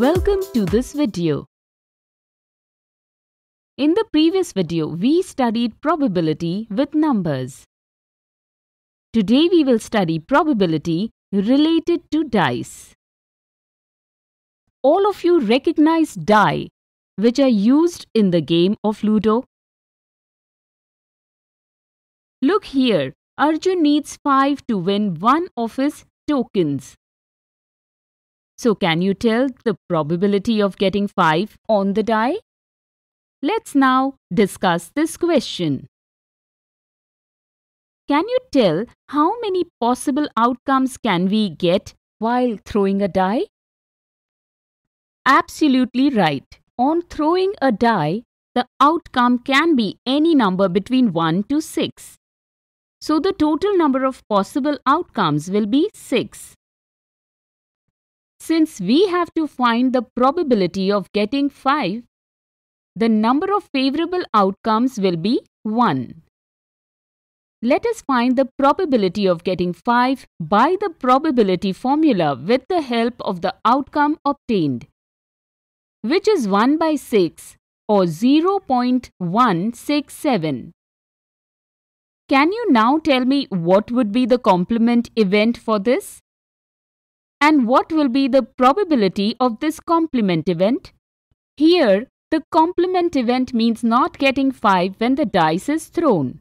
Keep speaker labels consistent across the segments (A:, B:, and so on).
A: Welcome to this video. In the previous video, we studied probability with numbers. Today we will study probability related to dice. All of you recognize die, which are used in the game of Ludo. Look here, Arjun needs 5 to win one of his tokens. So can you tell the probability of getting 5 on the die? Let's now discuss this question. Can you tell how many possible outcomes can we get while throwing a die? Absolutely right. On throwing a die, the outcome can be any number between 1 to 6. So the total number of possible outcomes will be 6. Since we have to find the probability of getting 5, the number of favorable outcomes will be 1. Let us find the probability of getting 5 by the probability formula with the help of the outcome obtained, which is 1 by 6 or 0.167. Can you now tell me what would be the complement event for this? And what will be the probability of this complement event? Here, the complement event means not getting 5 when the dice is thrown.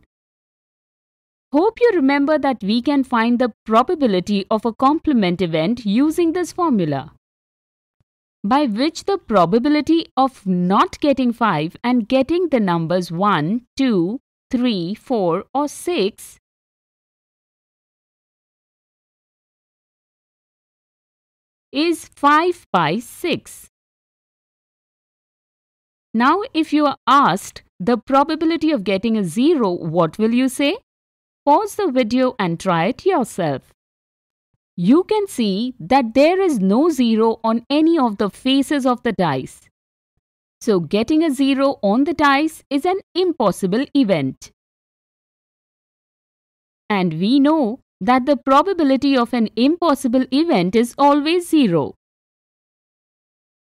A: Hope you remember that we can find the probability of a complement event using this formula by which the probability of not getting 5 and getting the numbers 1, 2, 3, 4 or 6 is 5 by 6. Now if you are asked the probability of getting a 0, what will you say? Pause the video and try it yourself. You can see that there is no 0 on any of the faces of the dice. So getting a 0 on the dice is an impossible event. And we know that the probability of an impossible event is always zero.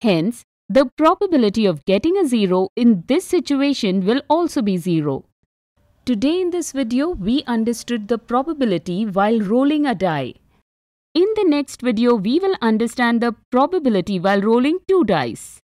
A: Hence, the probability of getting a zero in this situation will also be zero. Today in this video, we understood the probability while rolling a die. In the next video, we will understand the probability while rolling two dice.